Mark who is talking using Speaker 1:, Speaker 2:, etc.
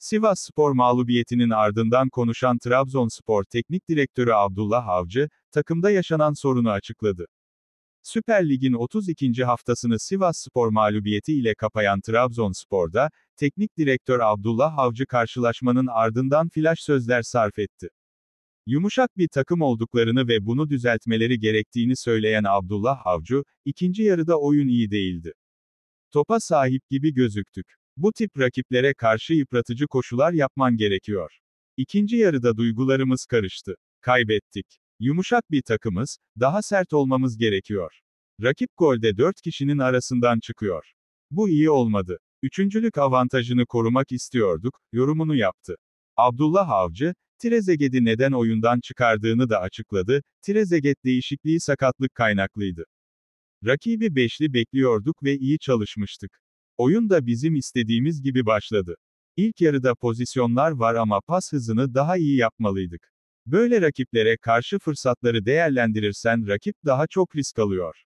Speaker 1: Sivas Spor mağlubiyetinin ardından konuşan Trabzonspor Teknik Direktörü Abdullah Avcı, takımda yaşanan sorunu açıkladı. Süper Lig'in 32. haftasını Sivas Spor mağlubiyeti ile kapayan Trabzonspor'da, teknik direktör Abdullah Avcı karşılaşmanın ardından flaş sözler sarf etti. Yumuşak bir takım olduklarını ve bunu düzeltmeleri gerektiğini söyleyen Abdullah Avcı, ikinci yarıda oyun iyi değildi. Topa sahip gibi gözüktük. Bu tip rakiplere karşı yıpratıcı koşular yapman gerekiyor. İkinci yarıda duygularımız karıştı. Kaybettik. Yumuşak bir takımız, daha sert olmamız gerekiyor. Rakip golde 4 kişinin arasından çıkıyor. Bu iyi olmadı. Üçüncülük avantajını korumak istiyorduk, yorumunu yaptı. Abdullah Avcı, Trezeged'i neden oyundan çıkardığını da açıkladı, Trezeguet değişikliği sakatlık kaynaklıydı. Rakibi beşli bekliyorduk ve iyi çalışmıştık. Oyun da bizim istediğimiz gibi başladı. İlk yarıda pozisyonlar var ama pas hızını daha iyi yapmalıydık. Böyle rakiplere karşı fırsatları değerlendirirsen rakip daha çok risk alıyor.